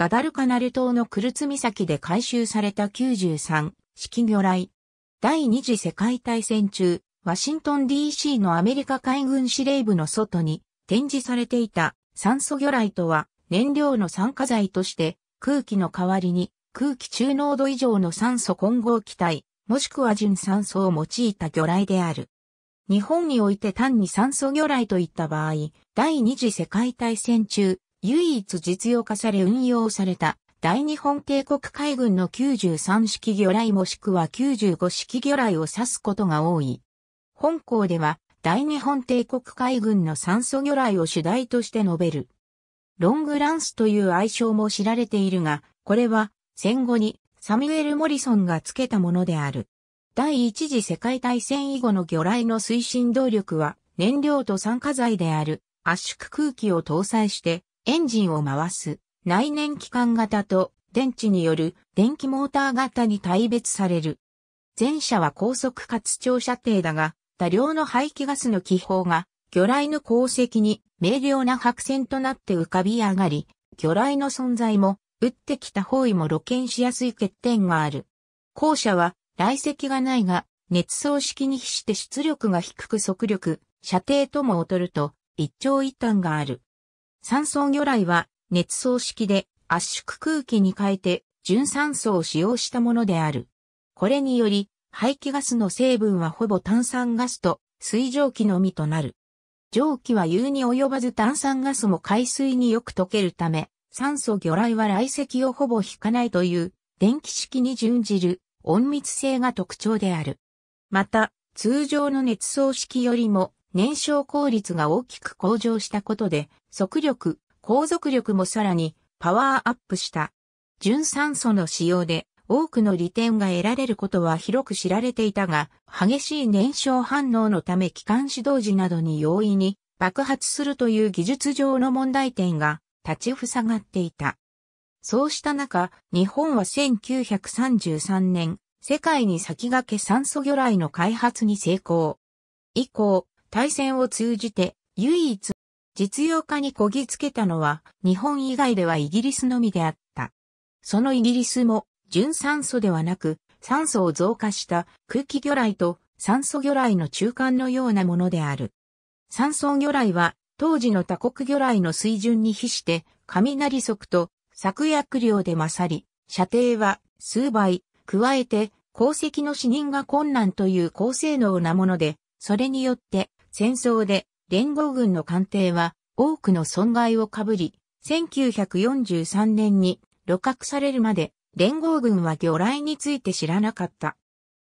ガダルカナル島のクルツ岬で回収された93式魚雷。第二次世界大戦中、ワシントン DC のアメリカ海軍司令部の外に展示されていた酸素魚雷とは燃料の酸化剤として空気の代わりに空気中濃度以上の酸素混合気体もしくは純酸素を用いた魚雷である。日本において単に酸素魚雷といった場合、第二次世界大戦中、唯一実用化され運用された大日本帝国海軍の93式魚雷もしくは95式魚雷を指すことが多い。本校では大日本帝国海軍の酸素魚雷を主題として述べる。ロングランスという愛称も知られているが、これは戦後にサミュエル・モリソンが付けたものである。第一次世界大戦以後の魚雷の推進動力は燃料と酸化剤である圧縮空気を搭載してエンジンを回す内燃機関型と電池による電気モーター型に大別される。前者は高速かつ長射程だが、多量の排気ガスの気泡が魚雷の鉱石に明瞭な白線となって浮かび上がり、魚雷の存在も、撃ってきた方位も露見しやすい欠点がある。後者は、雷石がないが、熱装式に比して出力が低く速力、射程とも劣ると、一長一短がある。酸素魚雷は熱層式で圧縮空気に変えて純酸素を使用したものである。これにより排気ガスの成分はほぼ炭酸ガスと水蒸気のみとなる。蒸気は有に及ばず炭酸ガスも海水によく溶けるため、酸素魚雷は雷石をほぼ引かないという電気式に準じる温密性が特徴である。また、通常の熱層式よりも燃焼効率が大きく向上したことで、速力、航続力もさらにパワーアップした。純酸素の使用で多くの利点が得られることは広く知られていたが、激しい燃焼反応のため機関指導時などに容易に爆発するという技術上の問題点が立ち塞がっていた。そうした中、日本は1933年、世界に先駆け酸素魚雷の開発に成功。以降、対戦を通じて唯一実用化にこぎつけたのは日本以外ではイギリスのみであった。そのイギリスも純酸素ではなく酸素を増加した空気魚雷と酸素魚雷の中間のようなものである。酸素魚雷は当時の他国魚雷の水準に比して雷速と作薬量で勝り、射程は数倍、加えて鉱石の死認が困難という高性能なもので、それによって戦争で連合軍の艦艇は多くの損害をかぶり、1943年に露獲されるまで連合軍は魚雷について知らなかった。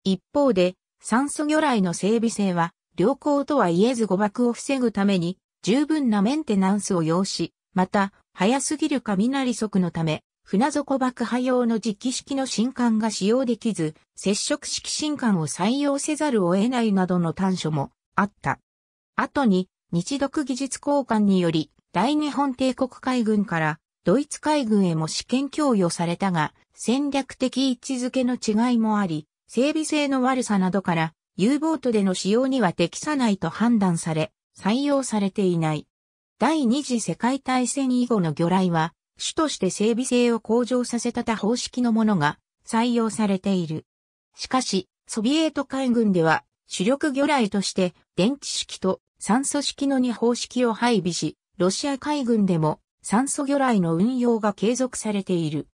一方で、酸素魚雷の整備性は良好とは言えず誤爆を防ぐために十分なメンテナンスを要し、また、早すぎる雷速のため、船底爆破用の磁気式の新艦が使用できず、接触式新艦を採用せざるを得ないなどの短所もあった。後に日独技術交換により大日本帝国海軍からドイツ海軍へも試験供与されたが戦略的位置づけの違いもあり整備性の悪さなどから U ボートでの使用には適さないと判断され採用されていない。第二次世界大戦以後の魚雷は主として整備性を向上させた多方式のものが採用されている。しかし、ソビエト海軍では主力魚雷として電池式と酸素式の2方式を配備し、ロシア海軍でも酸素魚雷の運用が継続されている。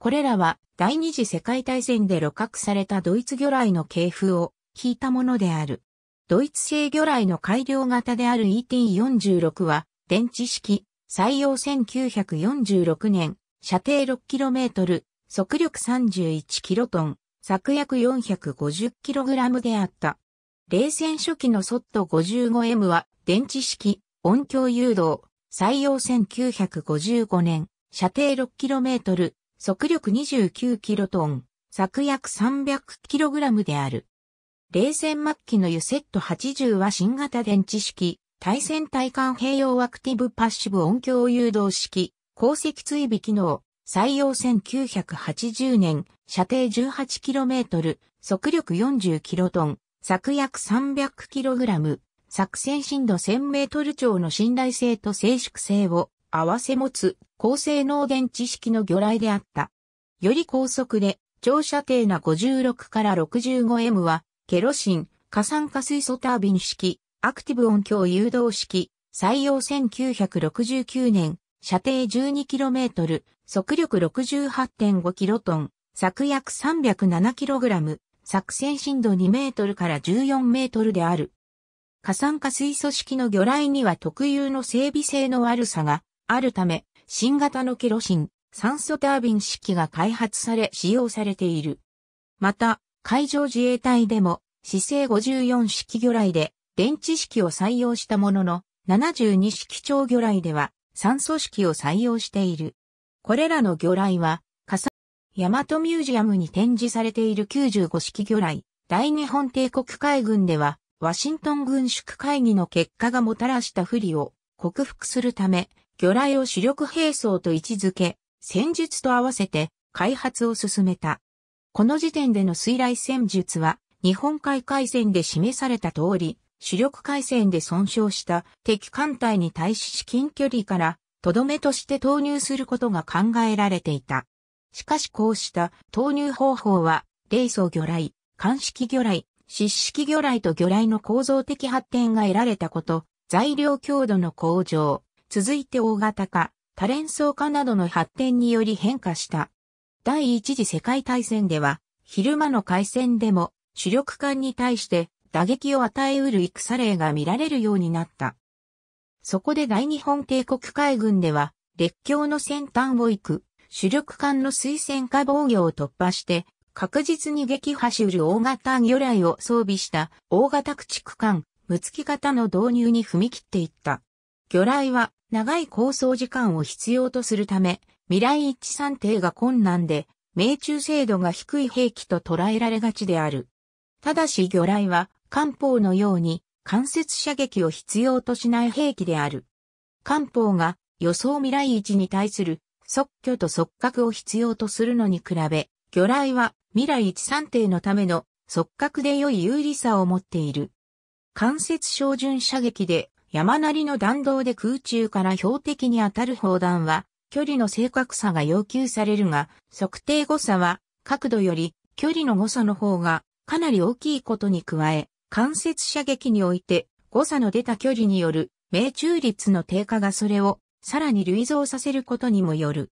これらは第二次世界大戦で露獲されたドイツ魚雷の系譜を引いたものである。ドイツ製魚雷の改良型である ET46 は電池式、採用1946年、射程 6km、速力 31kT、作約 450kg であった。冷戦初期のソット 55M は電池式音響誘導、採用1955年、射程 6km、速力 29kT、作約 300kg である。冷戦末期のユセット80は新型電池式、対戦体艦併用アクティブパッシブ音響誘導式、鉱石追尾機能、採用1980年、射程 18km、速力 40kT、作約 300kg、作戦深度 1000m 超の信頼性と静粛性を併せ持つ高性能電池式の魚雷であった。より高速で長射程な56から 65M はケロシン、過酸化水素タービン式、アクティブ音響誘導式、採用1969年、射程 12km、速力 68.5kT、作約 307kg、作戦深度2メートルから14メートルである。過酸化水素式の魚雷には特有の整備性の悪さがあるため、新型のケロシン、酸素タービン式が開発され使用されている。また、海上自衛隊でも、姿勢54式魚雷で電池式を採用したものの、72式超魚雷では酸素式を採用している。これらの魚雷は大和ミュージアムに展示されている95式魚雷、大日本帝国海軍では、ワシントン軍縮会議の結果がもたらした不利を克服するため、魚雷を主力兵装と位置づけ、戦術と合わせて開発を進めた。この時点での水雷戦術は、日本海海戦で示された通り、主力海戦で損傷した敵艦隊に対し至近距離から、とどめとして投入することが考えられていた。しかしこうした投入方法は、霊層魚雷、乾式魚雷、湿式魚雷と魚雷の構造的発展が得られたこと、材料強度の向上、続いて大型化、多連装化などの発展により変化した。第一次世界大戦では、昼間の海戦でも主力艦に対して打撃を与えうる戦例が見られるようになった。そこで大日本帝国海軍では、列強の先端を行く主力艦の水戦下防御を突破して、確実に撃破しうる大型魚雷を装備した大型駆逐艦、ムツキ型の導入に踏み切っていった。魚雷は長い構想時間を必要とするため、未来一致算定が困難で、命中精度が低い兵器と捉えられがちである。ただし魚雷は、艦砲のように間接射撃を必要としない兵器である。艦砲が予想未来一に対する即挙と即角を必要とするのに比べ、魚雷は未来一算定のための即角で良い有利さを持っている。間接照準射撃で山なりの弾道で空中から標的に当たる砲弾は距離の正確さが要求されるが、測定誤差は角度より距離の誤差の方がかなり大きいことに加え、間接射撃において誤差の出た距離による命中率の低下がそれをさらに類像させることにもよる。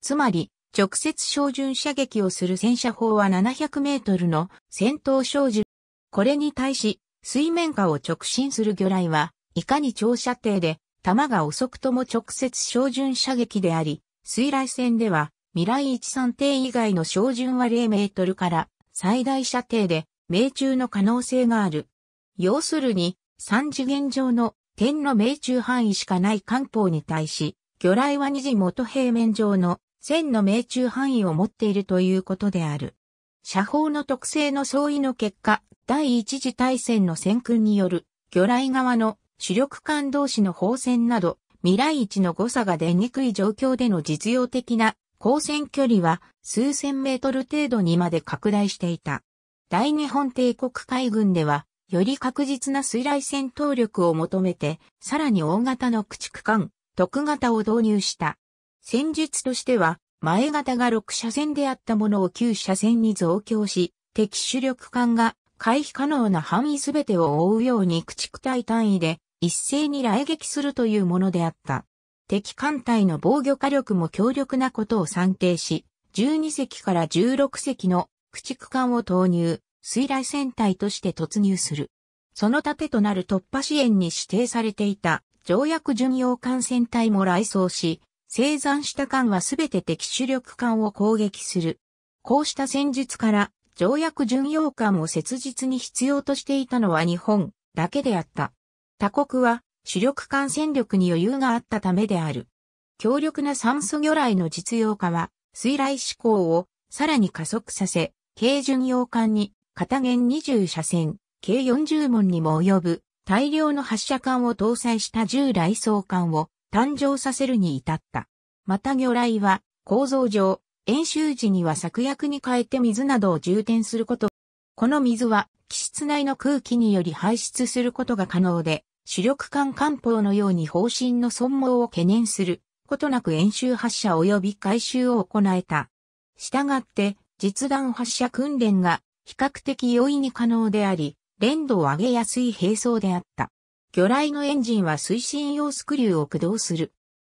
つまり、直接照準射撃をする戦車砲は700メートルの戦闘照準。これに対し、水面下を直進する魚雷は、いかに長射程で、弾が遅くとも直接照準射撃であり、水雷戦では、未来一三定以外の照準は0メートルから最大射程で命中の可能性がある。要するに、三次元上の天の命中範囲しかない漢方に対し、魚雷は二次元平面上の線の命中範囲を持っているということである。射法の特性の相違の結果、第一次大戦の戦訓による魚雷側の主力艦同士の砲戦など、未来一の誤差が出にくい状況での実用的な光線距離は数千メートル程度にまで拡大していた。大日本帝国海軍ではより確実な水雷戦闘力を求めて、さらに大型の駆逐艦、特型を導入した。戦術としては、前型が6車線であったものを9車線に増強し、敵主力艦が回避可能な範囲すべてを覆うように駆逐隊単位で一斉に雷撃するというものであった。敵艦隊の防御火力も強力なことを算定し、12隻から16隻の駆逐艦を投入、水雷戦隊として突入する。その盾となる突破支援に指定されていた条約巡洋艦戦隊も来装し、生産した艦はすべて敵主力艦を攻撃する。こうした戦術から条約巡洋艦を切実に必要としていたのは日本だけであった。他国は主力艦戦力に余裕があったためである。強力な酸素魚雷の実用化は水雷志向をさらに加速させ、軽巡洋艦に片弦20車線、計40門にも及ぶ大量の発射管を搭載した従来装艦を誕生させるに至った。また魚雷は構造上、演習時には策薬に変えて水などを充填すること。この水は気室内の空気により排出することが可能で、主力艦艦砲のように方針の損耗を懸念することなく演習発射及び回収を行えた。したがって、実弾発射訓練が比較的容易に可能であり、連動を上げやすい並走であった。魚雷のエンジンは推進用スクリューを駆動する。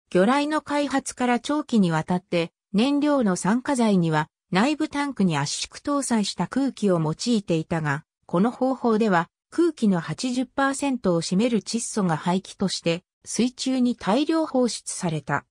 魚雷の開発から長期にわたって、燃料の酸化剤には内部タンクに圧縮搭載した空気を用いていたが、この方法では空気の80%を占める窒素が排気として水中に大量放出された。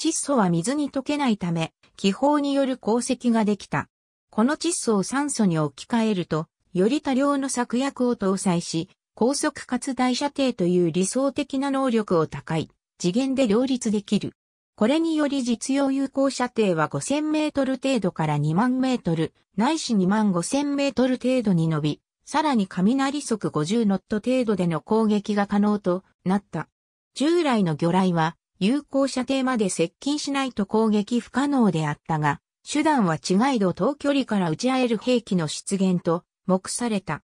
窒素は水に溶けないため、気泡による鉱石ができた。この窒素を酸素に置き換えると、より多量の作薬を搭載し、高速かつ大射程という理想的な能力を高い次元で両立できる。これにより実用有効射程は5000メートル程度から2万メートル、ないし2万5000メートル程度に伸び、さらに雷速50ノット程度での攻撃が可能となった。従来の魚雷は有効射程まで接近しないと攻撃不可能であったが、手段は違いど遠距離から打ち合える兵器の出現と目された。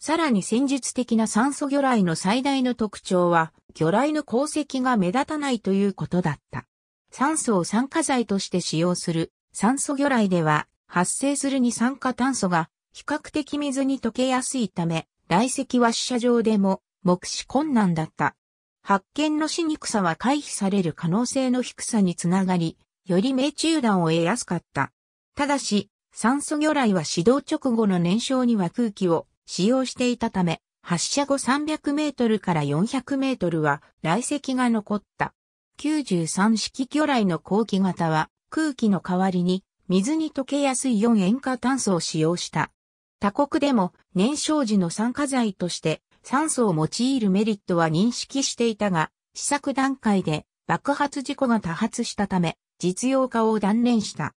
さらに戦術的な酸素魚雷の最大の特徴は、魚雷の鉱石が目立たないということだった。酸素を酸化剤として使用する酸素魚雷では、発生する二酸化炭素が比較的水に溶けやすいため、雷石は死者上でも目視困難だった。発見のしにくさは回避される可能性の低さにつながり、より命中弾を得やすかった。ただし、酸素魚雷は始動直後の燃焼には空気を使用していたため、発射後300メートルから400メートルは雷石が残った。93式魚雷の後期型は空気の代わりに水に溶けやすい4塩化炭素を使用した。他国でも燃焼時の酸化剤として酸素を用いるメリットは認識していたが、試作段階で爆発事故が多発したため、実用化を断念した。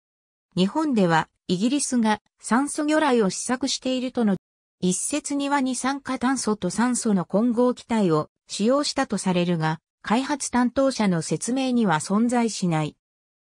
日本ではイギリスが酸素魚雷を試作しているとの一説には二酸化炭素と酸素の混合気体を使用したとされるが、開発担当者の説明には存在しない。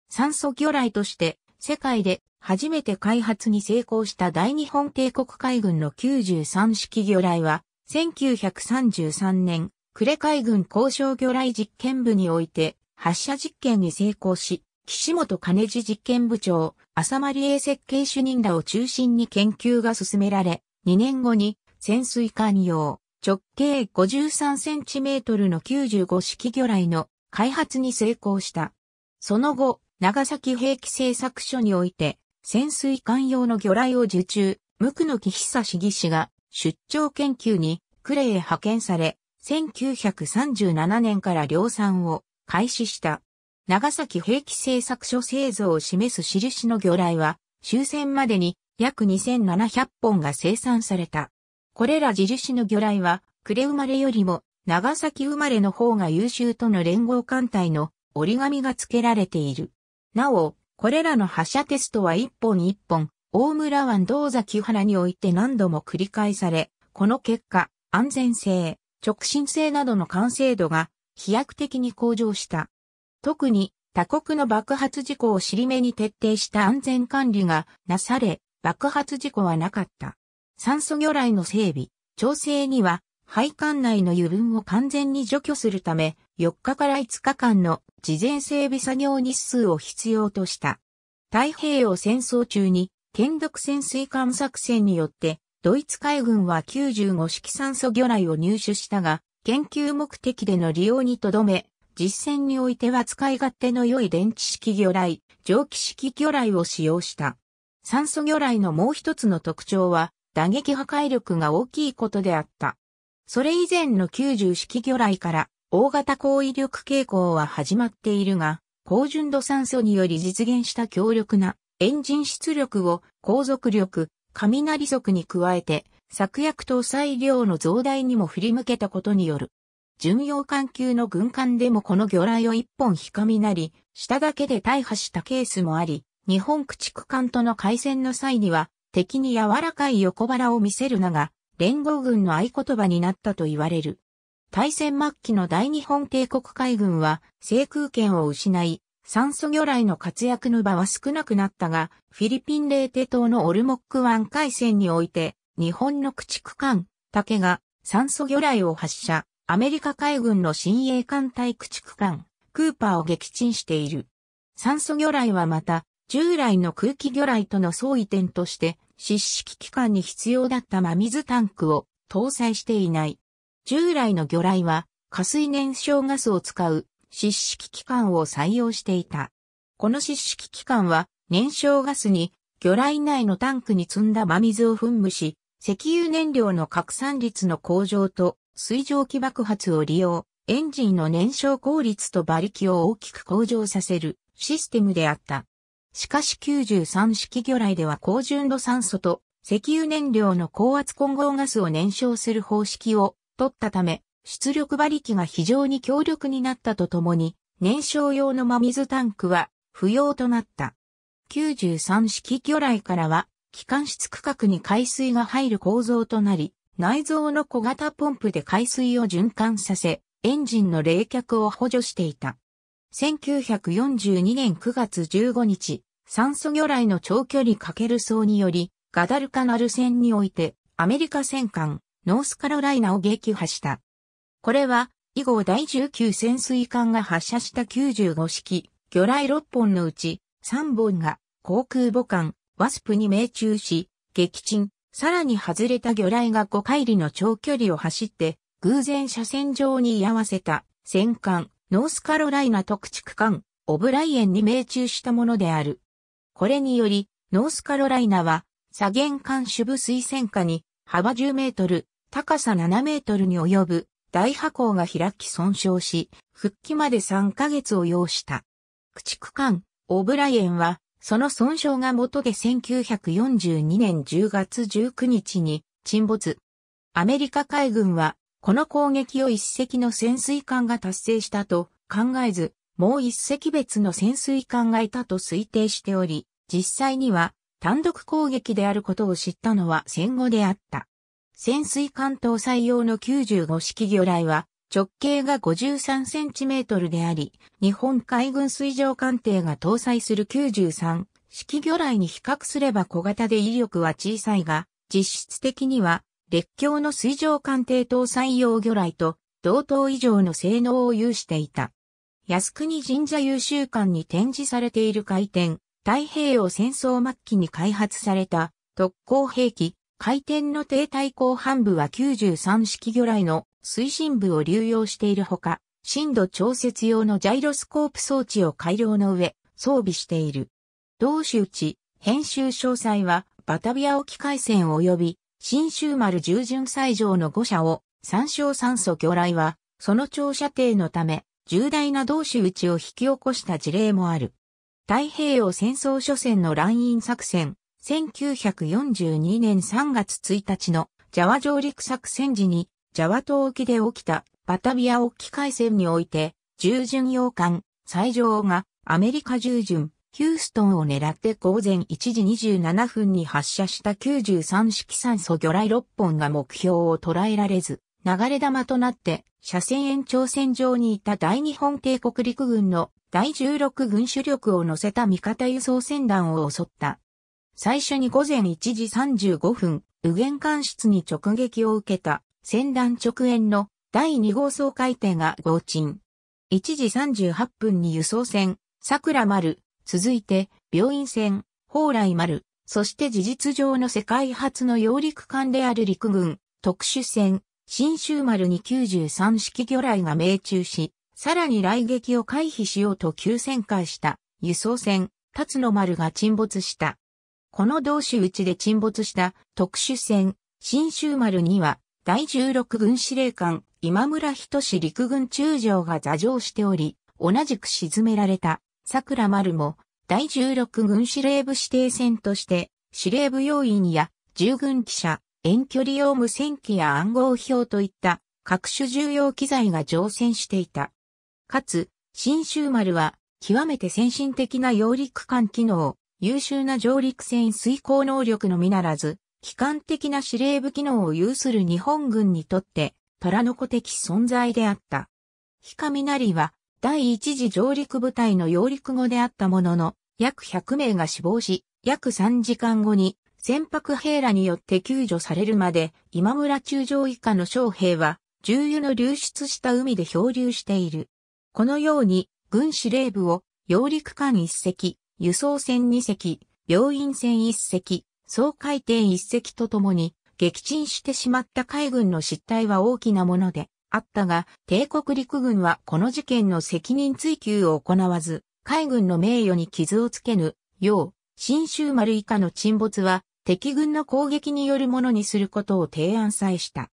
酸素魚雷として世界で初めて開発に成功した大日本帝国海軍の93式魚雷は、1933年、呉海軍交渉魚雷実験部において発射実験に成功し、岸本兼次実験部長、浅間理恵設計主任らを中心に研究が進められ、2年後に潜水艦用直径 53cm の95式魚雷の開発に成功した。その後、長崎兵器製作所において潜水艦用の魚雷を受注、無垢の木久志義師が出張研究に呉へ派遣され、1937年から量産を開始した。長崎兵器製作所製造を示す印の魚雷は、終戦までに約2700本が生産された。これら印の魚雷は、暮れ生まれよりも長崎生まれの方が優秀との連合艦隊の折り紙が付けられている。なお、これらの発射テストは一本一本、大村湾道崎原において何度も繰り返され、この結果、安全性、直進性などの完成度が飛躍的に向上した。特に他国の爆発事故を尻目に徹底した安全管理がなされ、爆発事故はなかった。酸素魚雷の整備、調整には、配管内の油分を完全に除去するため、4日から5日間の事前整備作業日数を必要とした。太平洋戦争中に、剣毒潜水艦作戦によって、ドイツ海軍は95式酸素魚雷を入手したが、研究目的での利用にとどめ、実戦においては使い勝手の良い電池式魚雷、蒸気式魚雷を使用した。酸素魚雷のもう一つの特徴は、打撃破壊力が大きいことであった。それ以前の90式魚雷から大型高威力傾向は始まっているが、高純度酸素により実現した強力なエンジン出力を航続力、雷速に加えて、作薬搭載量の増大にも振り向けたことによる巡洋艦級の軍艦でもこの魚雷を一本ひかみなり、しただけで大破したケースもあり、日本駆逐艦との海戦の際には、敵に柔らかい横腹を見せるなが、連合軍の合言葉になったと言われる。大戦末期の大日本帝国海軍は制空権を失い、酸素魚雷の活躍の場は少なくなったが、フィリピンレーテ島のオルモック湾海戦において、日本の駆逐艦、竹が酸素魚雷を発射。アメリカ海軍の新鋭艦隊駆逐艦、クーパーを撃沈している。酸素魚雷はまた、従来の空気魚雷との相違点として、湿式機関に必要だった真水タンクを搭載していない。従来の魚雷は、加水燃焼ガスを使う湿式機関を採用していた。この湿式機関は、燃焼ガスに魚雷内のタンクに積んだ真水を噴霧し、石油燃料の拡散率の向上と水蒸気爆発を利用、エンジンの燃焼効率と馬力を大きく向上させるシステムであった。しかし93式魚雷では高純度酸素と石油燃料の高圧混合ガスを燃焼する方式を取ったため、出力馬力が非常に強力になったとともに、燃焼用の真水タンクは不要となった。93式魚雷からは、機関室区画に海水が入る構造となり、内蔵の小型ポンプで海水を循環させ、エンジンの冷却を補助していた。1942年9月15日、酸素魚雷の長距離かける層により、ガダルカナル戦において、アメリカ戦艦、ノースカロライナを撃破した。これは、以後第19潜水艦が発射した95式、魚雷6本のうち、3本が、航空母艦、ワスプに命中し、撃沈、さらに外れた魚雷が5海里の長距離を走って、偶然車線上に居合わせた戦艦、ノースカロライナ特区艦、オブライエンに命中したものである。これにより、ノースカロライナは、左舷艦主部水戦下に、幅10メートル、高さ7メートルに及ぶ大破口が開き損傷し、復帰まで3ヶ月を要した。駆逐艦、オブライエンは、その損傷が元で1942年10月19日に沈没。アメリカ海軍は、この攻撃を一隻の潜水艦が達成したと考えず、もう一隻別の潜水艦がいたと推定しており、実際には単独攻撃であることを知ったのは戦後であった。潜水艦搭載用の95式魚雷は直径が 53cm であり、日本海軍水上艦艇が搭載する93式魚雷に比較すれば小型で威力は小さいが、実質的には列強の水上艦艇搭載用魚雷と同等以上の性能を有していた。靖国神社優秀館に展示されている回転、太平洋戦争末期に開発された特攻兵器、回転の停滞後半部は93式魚雷の推進部を流用しているほか、震度調節用のジャイロスコープ装置を改良の上、装備している。同種打ち、編集詳細は、バタビア沖海戦及び、新州丸従順斎場の5社を、参照酸素魚雷は、その長射程のため、重大な同種打ちを引き起こした事例もある。太平洋戦争初戦の乱印作戦、1942年3月1日のジャワ上陸作戦時にジャワ島沖で起きたバタビア沖海戦において、従巡洋艦、最上がアメリカ従巡、ヒューストンを狙って午前1時27分に発射した93式酸素魚雷6本が目標を捉えられず、流れ玉となって車線延長線上にいた大日本帝国陸軍の第16軍主力を乗せた味方輸送船団を襲った。最初に午前1時35分、右舷艦室に直撃を受けた戦乱直縁の第2号総海艇が合沈。1時38分に輸送船、桜丸、続いて病院船、蓬莱丸、そして事実上の世界初の揚陸艦である陸軍、特殊船、新州丸に93式魚雷が命中し、さらに雷撃を回避しようと急旋回した輸送船、辰野丸が沈没した。この同士打ちで沈没した特殊船、新州丸には第16軍司令官、今村人志陸軍中将が座上しており、同じく沈められた、桜丸も、第16軍司令部指定船として、司令部要員や、従軍記者、遠距離用無線機や暗号表といった各種重要機材が乗船していた。かつ、新州丸は極めて先進的な揚陸艦機能、優秀な上陸船遂行能力のみならず、機関的な司令部機能を有する日本軍にとって、虎の子的存在であった。ミナ成は、第一次上陸部隊の揚陸後であったものの、約100名が死亡し、約3時間後に、船舶兵らによって救助されるまで、今村中将以下の将兵は、重油の流出した海で漂流している。このように、軍司令部を、揚陸艦1隻、輸送船2隻、病院船1隻、総回転一隻とともに撃沈してしまった海軍の失態は大きなものであったが、帝国陸軍はこの事件の責任追及を行わず、海軍の名誉に傷をつけぬよう、新州丸以下の沈没は敵軍の攻撃によるものにすることを提案さえした。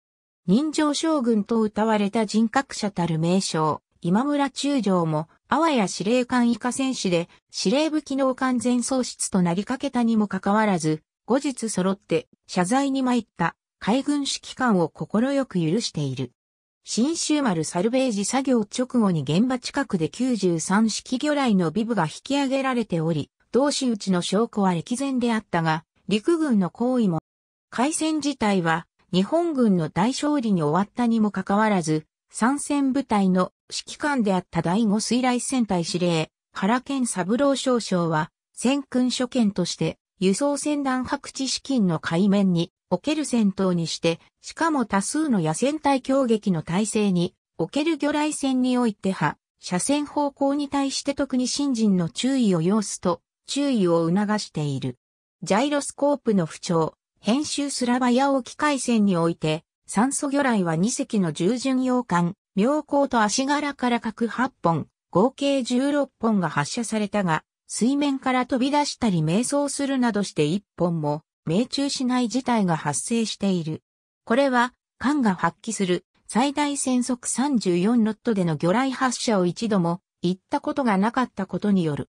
人情将軍と謳われた人格者たる名称、今村中将も、あわや司令官以下戦士で、司令部機能完全喪失となりかけたにもかかわらず、後日揃って謝罪に参った海軍指揮官を心よく許している。新州丸サルベージ作業直後に現場近くで93式魚雷のビブが引き上げられており、同士打ちの証拠は歴然であったが、陸軍の行為も、海戦自体は日本軍の大勝利に終わったにもかかわらず、参戦部隊の指揮官であった第5水雷戦隊司令、原健三郎少将は、戦訓所見として、輸送船団白地資金の海面における戦闘にして、しかも多数の野戦隊攻撃の体制における魚雷戦においては、車線方向に対して特に新人の注意を要すと、注意を促している。ジャイロスコープの不調、編集スラバヤ沖海戦において、酸素魚雷は2隻の従順洋艦、妙高と足柄から各8本、合計16本が発射されたが、水面から飛び出したり迷走するなどして一本も命中しない事態が発生している。これは、艦が発揮する最大戦速34ノットでの魚雷発射を一度も行ったことがなかったことによる。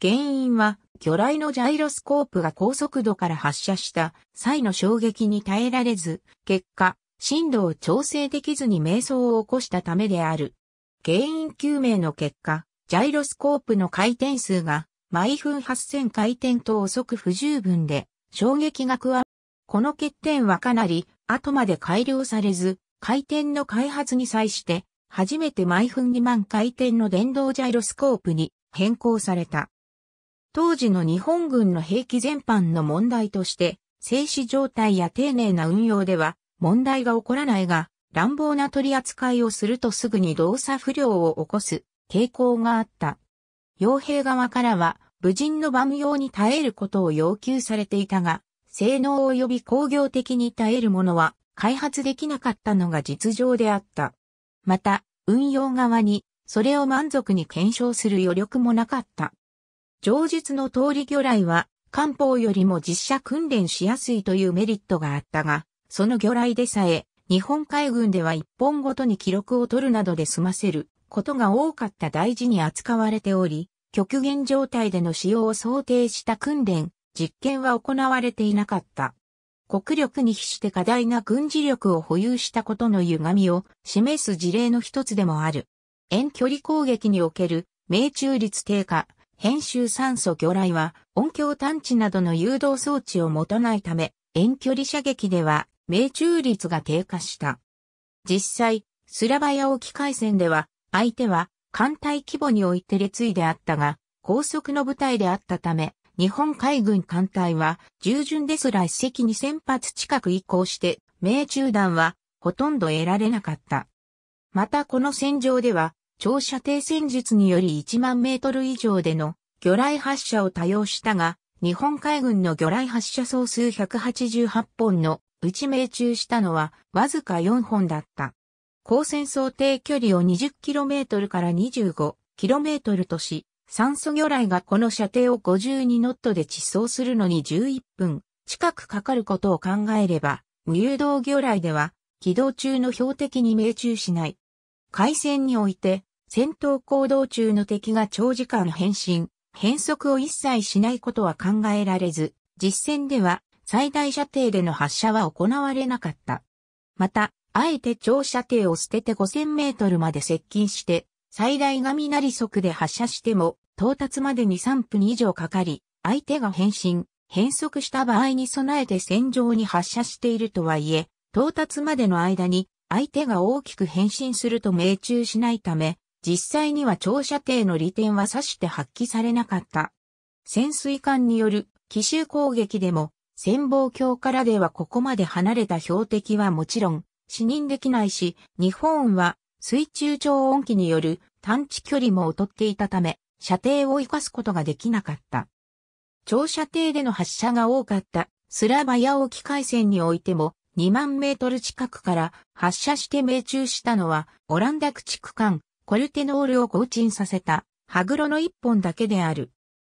原因は、魚雷のジャイロスコープが高速度から発射した際の衝撃に耐えられず、結果、震度を調整できずに瞑想を起こしたためである。原因究明の結果、ジャイロスコープの回転数が毎分8000回転と遅く不十分で衝撃が加わる。この欠点はかなり後まで改良されず、回転の開発に際して初めて毎分2万回転の電動ジャイロスコープに変更された。当時の日本軍の兵器全般の問題として、静止状態や丁寧な運用では問題が起こらないが、乱暴な取り扱いをするとすぐに動作不良を起こす傾向があった。傭兵側からは、武人の万用に耐えることを要求されていたが、性能及び工業的に耐えるものは開発できなかったのが実情であった。また、運用側に、それを満足に検証する余力もなかった。上述の通り魚雷は、漢方よりも実写訓練しやすいというメリットがあったが、その魚雷でさえ、日本海軍では一本ごとに記録を取るなどで済ませることが多かった大事に扱われており、極限状態での使用を想定した訓練、実験は行われていなかった。国力に比して過大な軍事力を保有したことの歪みを示す事例の一つでもある。遠距離攻撃における命中率低下、編集酸素魚雷は音響探知などの誘導装置を持たないため、遠距離射撃では命中率が低下した。実際、スラバヤ沖海戦では相手は艦隊規模において列位であったが、高速の部隊であったため、日本海軍艦隊は従順ですら一隻2000発近く移行して、命中弾はほとんど得られなかった。またこの戦場では、長射程戦術により1万メートル以上での魚雷発射を多用したが、日本海軍の魚雷発射総数188本のうち命中したのはわずか4本だった。高専想定距離を 20km から 25km とし、酸素魚雷がこの射程を52ノットで窒走するのに11分近くかかることを考えれば、無誘導魚雷では軌道中の標的に命中しない。海戦において、戦闘行動中の敵が長時間変身、変速を一切しないことは考えられず、実戦では最大射程での発射は行われなかった。また、あえて長射程を捨てて5000メートルまで接近して、最大雷速で発射しても、到達までに3分以上かかり、相手が変身、変速した場合に備えて戦場に発射しているとはいえ、到達までの間に相手が大きく変身すると命中しないため、実際には長射程の利点は指して発揮されなかった。潜水艦による奇襲攻撃でも、潜望鏡からではここまで離れた標的はもちろん、視認できないし、日本は水中超音機による探知距離も劣っていたため、射程を活かすことができなかった。長射程での発射が多かったスラバヤ沖海戦においても2万メートル近くから発射して命中したのはオランダ駆逐艦コルテノールを後沈させたハグロの1本だけである。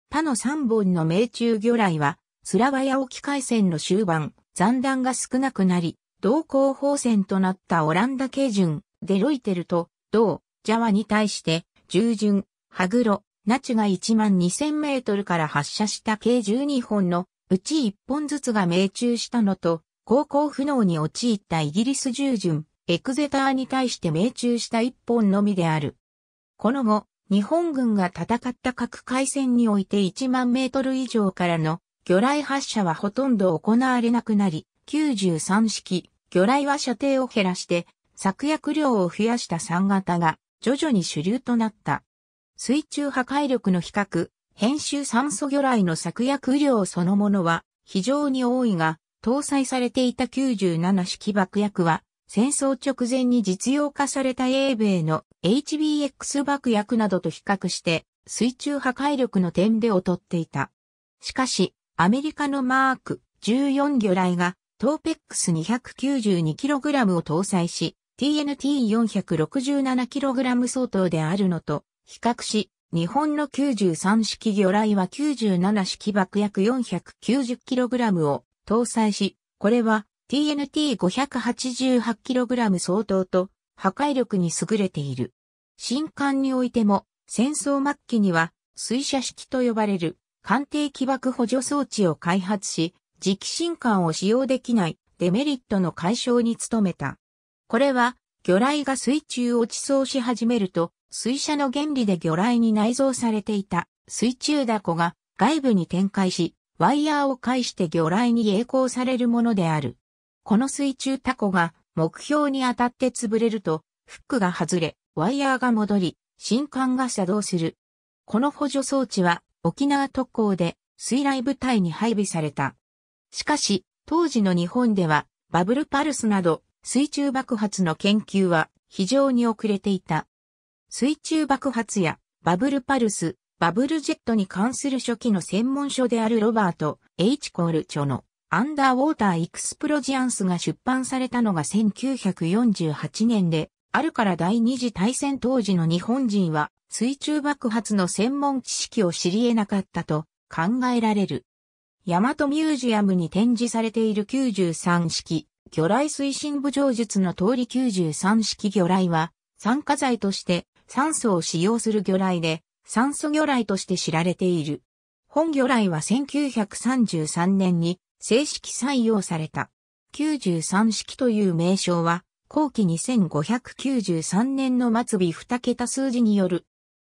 他の3本の命中魚雷はスラバヤ沖海戦の終盤残弾が少なくなり同候補戦となったオランダ系順、デロイテルと、同、ジャワに対して、従順、ハグロ、ナチが1万2000メートルから発射した計12本のうち1本ずつが命中したのと、航行不能に陥ったイギリス従順、エクゼターに対して命中した1本のみである。この後、日本軍が戦った各海戦において1万メートル以上からの魚雷発射はほとんど行われなくなり、93式、魚雷は射程を減らして、作薬量を増やした3型が徐々に主流となった。水中破壊力の比較、編集酸素魚雷の作薬量そのものは非常に多いが、搭載されていた97式爆薬は、戦争直前に実用化された英米の HBX 爆薬などと比較して水中破壊力の点で劣っていた。しかし、アメリカのマーク14魚雷がトーペックス 292kg を搭載し、TNT467kg 相当であるのと比較し、日本の93式魚雷は97式爆薬 490kg を搭載し、これは TNT588kg 相当と破壊力に優れている。新艦においても戦争末期には水車式と呼ばれる艦艇起爆補助装置を開発し、直進管を使用できないデメリットの解消に努めた。これは、魚雷が水中を地層し始めると、水車の原理で魚雷に内蔵されていた水中ダコが外部に展開し、ワイヤーを介して魚雷に栄光されるものである。この水中タコが目標に当たって潰れると、フックが外れ、ワイヤーが戻り、新管が作動する。この補助装置は沖縄特攻で水雷部隊に配備された。しかし、当時の日本では、バブルパルスなど、水中爆発の研究は非常に遅れていた。水中爆発やバブルパルス、バブルジェットに関する初期の専門書であるロバート・ H・ コール著のアンダーウォーター・エクスプロジアンスが出版されたのが1948年で、あるから第二次大戦当時の日本人は水中爆発の専門知識を知り得なかったと考えられる。大和ミュージアムに展示されている93式魚雷推進部上術の通り93式魚雷は、酸化剤として酸素を使用する魚雷で、酸素魚雷として知られている。本魚雷は1933年に正式採用された。93式という名称は、後期2593年の末尾2桁数字による。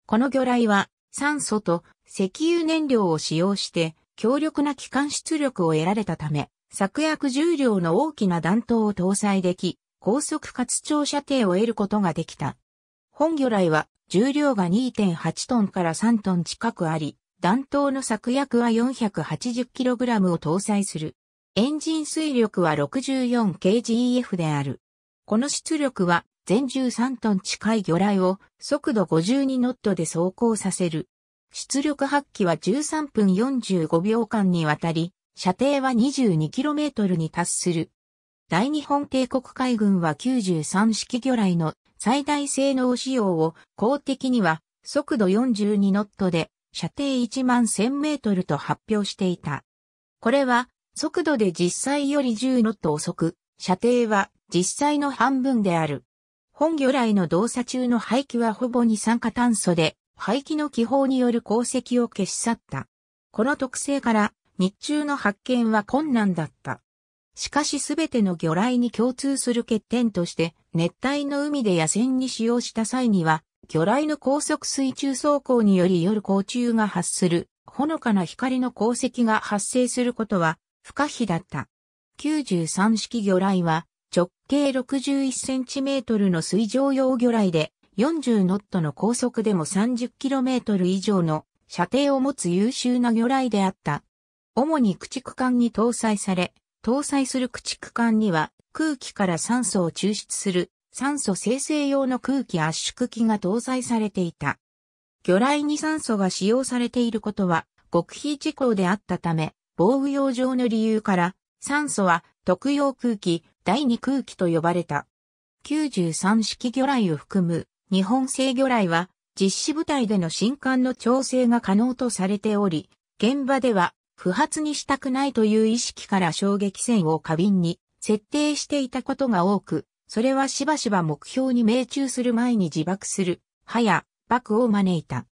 この魚雷は、酸素と石油燃料を使用して、強力な機関出力を得られたため、策約重量の大きな弾頭を搭載でき、高速かつ長射程を得ることができた。本魚雷は重量が2.8トンから3トン近くあり、弾頭の策約は 480kg を搭載する。エンジン水力は 64kgEF である。この出力は全13トン近い魚雷を速度52ノットで走行させる出力発揮は13分45秒間にわたり、射程は 22km に達する。大日本帝国海軍は93式魚雷の最大性能仕様を公的には速度42ノットで射程1万1000メートルと発表していた。これは速度で実際より10ノット遅く、射程は実際の半分である。本魚雷の動作中の排気はほぼ二酸化炭素で、排気の気泡による鉱石を消し去った。この特性から日中の発見は困難だった。しかしすべての魚雷に共通する欠点として熱帯の海で野戦に使用した際には魚雷の高速水中走行により夜光虫が発するほのかな光の鉱石が発生することは不可避だった。93式魚雷は直径61センチメートルの水上用魚雷で40ノットの高速でも 30km 以上の射程を持つ優秀な魚雷であった。主に駆逐艦に搭載され、搭載する駆逐艦には空気から酸素を抽出する酸素生成用の空気圧縮機が搭載されていた。魚雷に酸素が使用されていることは極秘事項であったため、防具用上の理由から酸素は特用空気、第二空気と呼ばれた。93式魚雷を含む日本製魚雷は実施部隊での新艦の調整が可能とされており、現場では不発にしたくないという意識から衝撃線を過敏に設定していたことが多く、それはしばしば目標に命中する前に自爆する、はや、爆を招いた。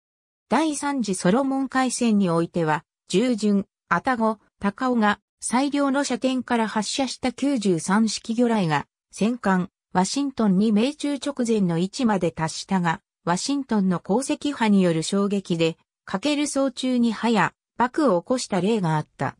第3次ソロモン海戦においては、従順、アタゴ、高尾が最良の射点から発射した93式魚雷が、戦艦、ワシントンに命中直前の位置まで達したが、ワシントンの鉱石波による衝撃で、かける早中に歯や、爆を起こした例があった。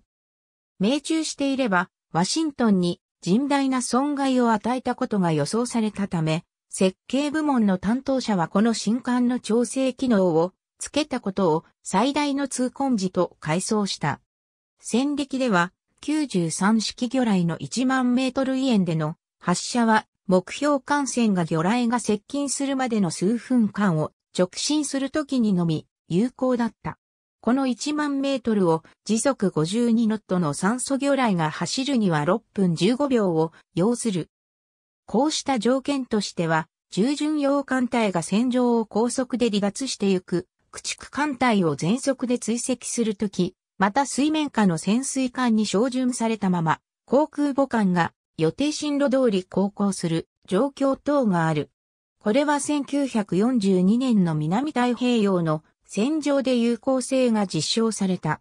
命中していれば、ワシントンに甚大な損害を与えたことが予想されたため、設計部門の担当者はこの新艦の調整機能を付けたことを最大の痛恨時と改装した。戦歴では93式魚雷の1万メートル以円での発射は目標艦船が魚雷が接近するまでの数分間を直進するときにのみ有効だった。この1万メートルを時速52ノットの酸素魚雷が走るには6分15秒を要する。こうした条件としては、従順用艦隊が戦場を高速で離脱してゆく、駆逐艦隊を全速で追跡するとき、また水面下の潜水艦に照準されたまま、航空母艦が予定進路通り航行する状況等がある。これは1942年の南太平洋の戦場で有効性が実証された。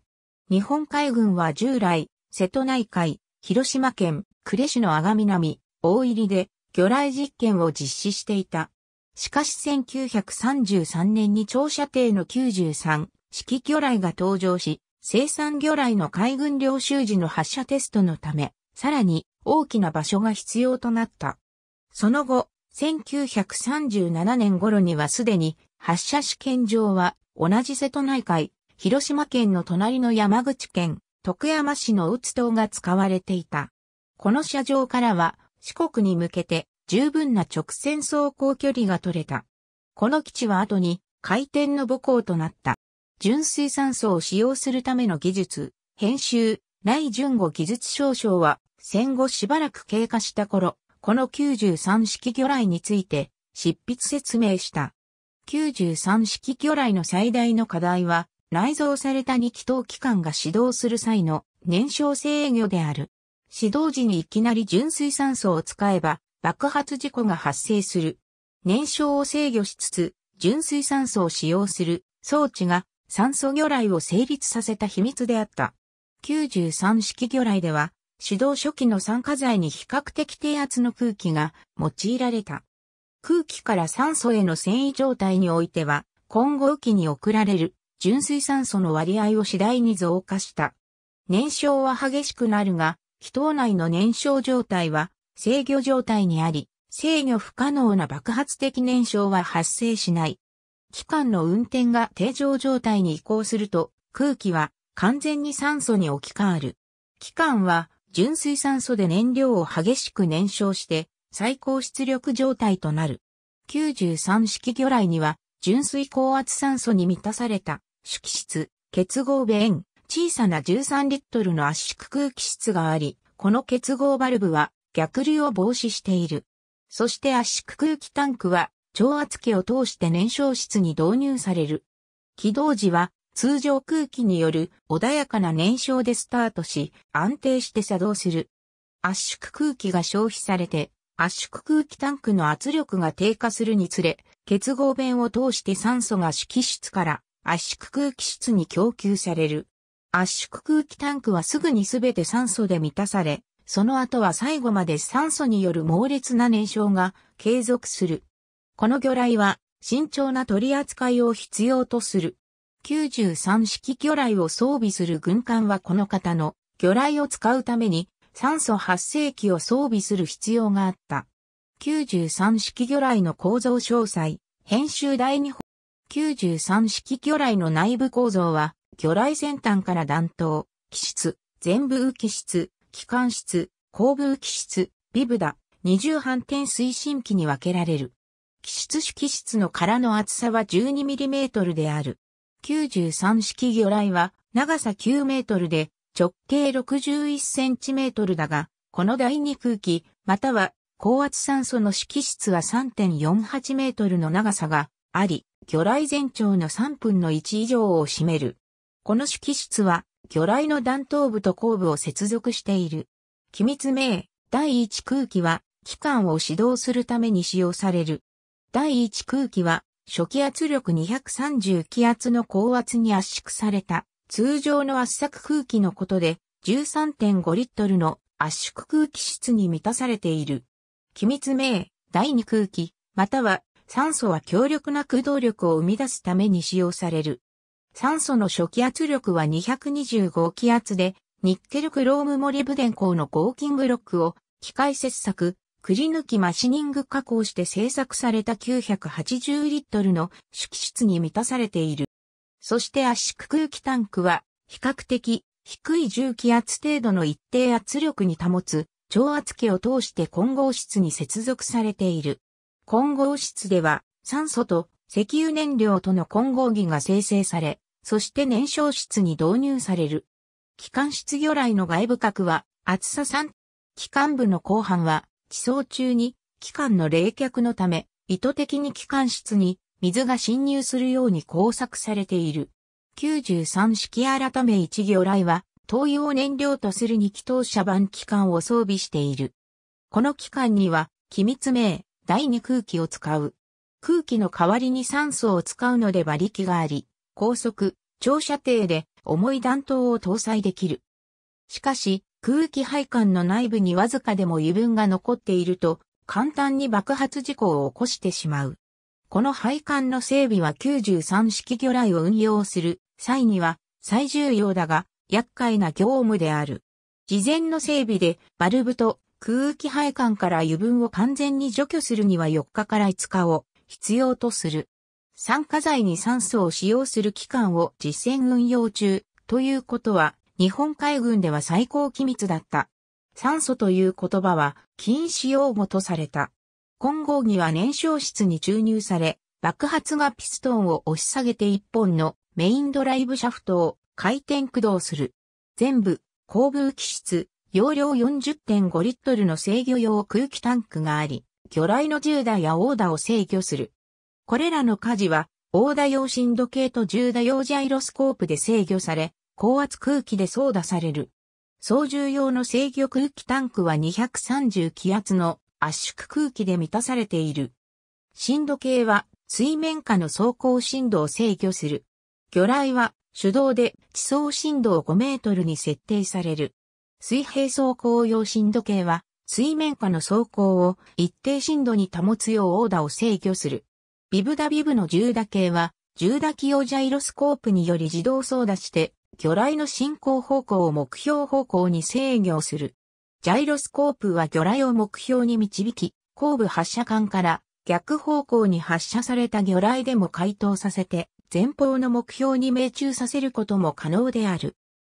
日本海軍は従来、瀬戸内海、広島県、呉市の阿賀南、大入りで魚雷実験を実施していた。しかし1933年に長射程の93式魚雷が登場し、生産魚雷の海軍領収時の発射テストのため、さらに大きな場所が必要となった。その後、1937年頃にはすでに発射試験場は同じ瀬戸内海、広島県の隣の山口県、徳山市の打つ島が使われていた。この車場からは四国に向けて十分な直線走行距離が取れた。この基地は後に回転の母港となった。純水酸素を使用するための技術、編集、内順語技術少々は戦後しばらく経過した頃、この93式魚雷について執筆説明した。93式魚雷の最大の課題は、内蔵された2気筒機関が始動する際の燃焼制御である。始動時にいきなり純水酸素を使えば爆発事故が発生する。燃焼を制御しつつ、純水酸素を使用する装置が酸素魚雷を成立させた秘密であった。93式魚雷では指導初期の酸化剤に比較的低圧の空気が用いられた。空気から酸素への繊維状態においては、今後期に送られる純水酸素の割合を次第に増加した。燃焼は激しくなるが、気筒内の燃焼状態は制御状態にあり、制御不可能な爆発的燃焼は発生しない。機関の運転が定常状態に移行すると、空気は完全に酸素に置き換わる。機関は純水酸素で燃料を激しく燃焼して最高出力状態となる。93式魚雷には純水高圧酸素に満たされた主気質、結合弁円、小さな13リットルの圧縮空気質があり、この結合バルブは逆流を防止している。そして圧縮空気タンクは超圧器を通して燃焼室に導入される。起動時は通常空気による穏やかな燃焼でスタートし、安定して作動する。圧縮空気が消費されて、圧縮空気タンクの圧力が低下するにつれ、結合弁を通して酸素が色室から圧縮空気室に供給される。圧縮空気タンクはすぐにすべて酸素で満たされ、その後は最後まで酸素による猛烈な燃焼が継続する。この魚雷は慎重な取り扱いを必要とする。93式魚雷を装備する軍艦はこの方の魚雷を使うために酸素発生器を装備する必要があった。93式魚雷の構造詳細、編集第2法。93式魚雷の内部構造は、魚雷先端から弾頭、気質、全部浮気質、機関室、後部浮気質、ビブダ、二重反転推進機に分けられる。気質主機質の殻の厚さは 12mm である。93式魚雷は長さ9メートルで直径61センチメートルだが、この第二空気、または高圧酸素の色質は3.48メートルの長さがあり、魚雷全長の3分の1以上を占める。この色質は魚雷の弾頭部と後部を接続している。機密名、第一空気は機関を指導するために使用される。第一空気は初期圧力230気圧の高圧に圧縮された通常の圧搾空気のことで13.5リットルの圧縮空気質に満たされている。機密名、第二空気、または酸素は強力な駆動力を生み出すために使用される。酸素の初期圧力は225気圧で、ニッケルクロームモリブデン鋼の合金ブロックを機械切削、くり抜きマシニング加工して製作された980リットルの主機室に満たされている。そして圧縮空気タンクは比較的低い重気圧程度の一定圧力に保つ超圧器を通して混合室に接続されている。混合室では酸素と石油燃料との混合儀が生成され、そして燃焼室に導入される。機関室魚雷の外部核は厚さ3、機関部の後半は地層中に機関の冷却のため、意図的に機関室に水が侵入するように工作されている。93式改め1魚雷は、灯油を燃料とする2気筒車板機関を装備している。この機関には、機密名、第二空気を使う。空気の代わりに酸素を使うので馬力があり、高速、長射程で重い弾頭を搭載できる。しかし、空気配管の内部にわずかでも油分が残っていると、簡単に爆発事故を起こしてしまう。この配管の整備は93式魚雷を運用する際には最重要だが厄介な業務である。事前の整備でバルブと空気配管から油分を完全に除去するには4日から5日を必要とする。酸化剤に酸素を使用する期間を実践運用中ということは日本海軍では最高機密だった。酸素という言葉は禁止用語とされた。混合儀は燃焼室に注入され、爆発がピストンを押し下げて一本のメインドライブシャフトを回転駆動する。全部、後部機室、容量40.5リットルの制御用空気タンクがあり、魚雷の銃0打やオーダを制御する。これらの火事は、オーダ用振度計と銃打用ジャイロスコープで制御され、高圧空気で操打される。操縦用の制御空気タンクは230気圧の圧縮空気で満たされている。震度計は水面下の走行振動を制御する。魚雷は手動で地層振動5メートルに設定される。水平走行用振度計は水面下の走行を一定振度に保つようオーダーを制御する。ビブダビブの重打計は重打器用ジャイロスコープにより自動操打して魚雷の進行方向を目標方向に制御する。ジャイロスコープは魚雷を目標に導き、後部発射管から逆方向に発射された魚雷でも回答させて、前方の目標に命中させることも可能である。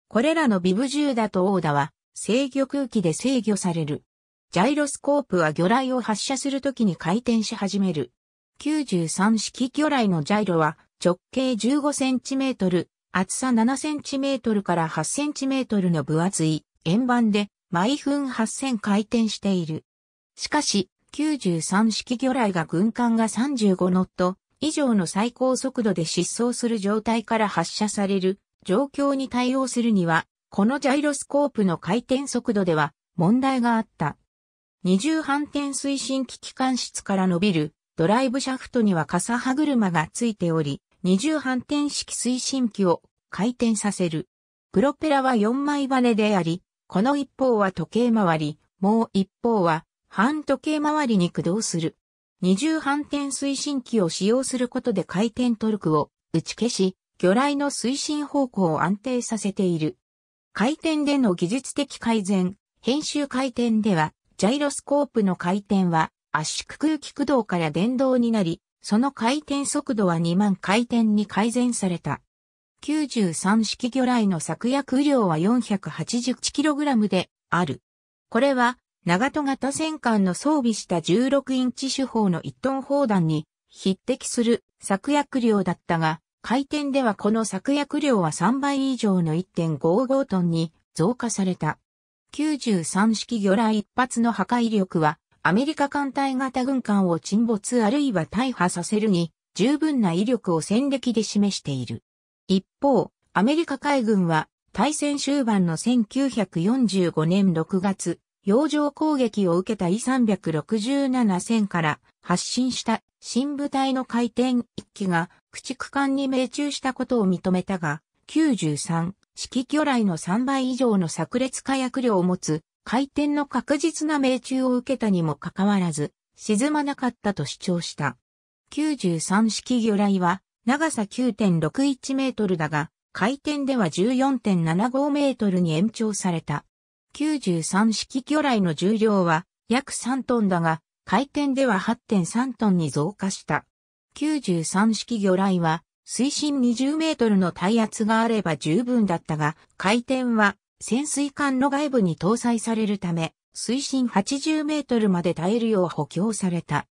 これらのビブ銃だとオーダは制御空気で制御される。ジャイロスコープは魚雷を発射するときに回転し始める。93式魚雷のジャイロは直径 15cm、厚さ7センチメートルから8センチメートルの分厚い円盤で毎分8000回転している。しかし、93式魚雷が軍艦が35ノット以上の最高速度で失踪する状態から発射される状況に対応するには、このジャイロスコープの回転速度では問題があった。二重反転推進機機関室から伸びるドライブシャフトには傘歯車がついており、二重反転式推進機を回転させる。プロペラは四枚バネであり、この一方は時計回り、もう一方は反時計回りに駆動する。二重反転推進機を使用することで回転トルクを打ち消し、魚雷の推進方向を安定させている。回転での技術的改善、編集回転では、ジャイロスコープの回転は圧縮空気駆動から電動になり、その回転速度は2万回転に改善された。93式魚雷の作薬量は 481kg である。これは、長戸型戦艦の装備した16インチ手法の1トン砲弾に匹敵する作薬量だったが、回転ではこの作薬量は3倍以上の1.55トンに増加された。93式魚雷一発の破壊力はアメリカ艦隊型軍艦を沈没あるいは大破させるに十分な威力を戦歴で示している。一方、アメリカ海軍は大戦終盤の1945年6月、洋上攻撃を受けた E367 戦から発進した新部隊の回転1機が駆逐艦に命中したことを認めたが、93式魚雷の3倍以上の炸裂火薬量を持つ回転の確実な命中を受けたにもかかわらず、沈まなかったと主張した。93式魚雷は長さ9.61メートルだが、回転では14.75メートルに延長された。93式魚雷の重量は約3トンだが、回転では8.3トンに増加した。93式魚雷は水深20メートルの耐圧があれば十分だったが、回転は潜水艦の外部に搭載されるため、水深80メートルまで耐えるよう補強された。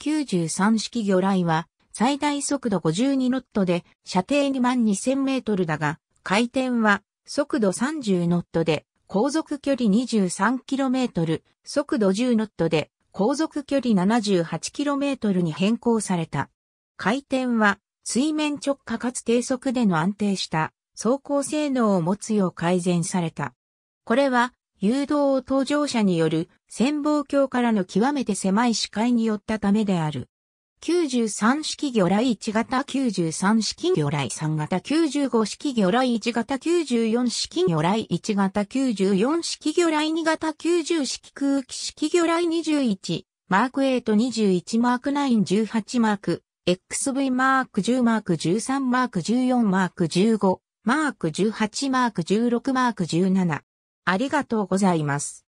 93式魚雷は最大速度52ノットで射程2万2000メートルだが、回転は速度30ノットで航続距離 23km、速度10ノットで航続距離 78km に変更された。回転は水面直下かつ低速での安定した走行性能を持つよう改善された。これは、誘導を搭乗者による潜望鏡からの極めて狭い視界によったためである。93式魚雷1型93式魚雷3型95式魚雷1型94式魚雷1型94式魚雷2型90式空気式魚雷21マーク8 21マーク9 18マーク XV マーク10マーク13マーク14マーク15マーク18マーク16マーク17。ありがとうございます。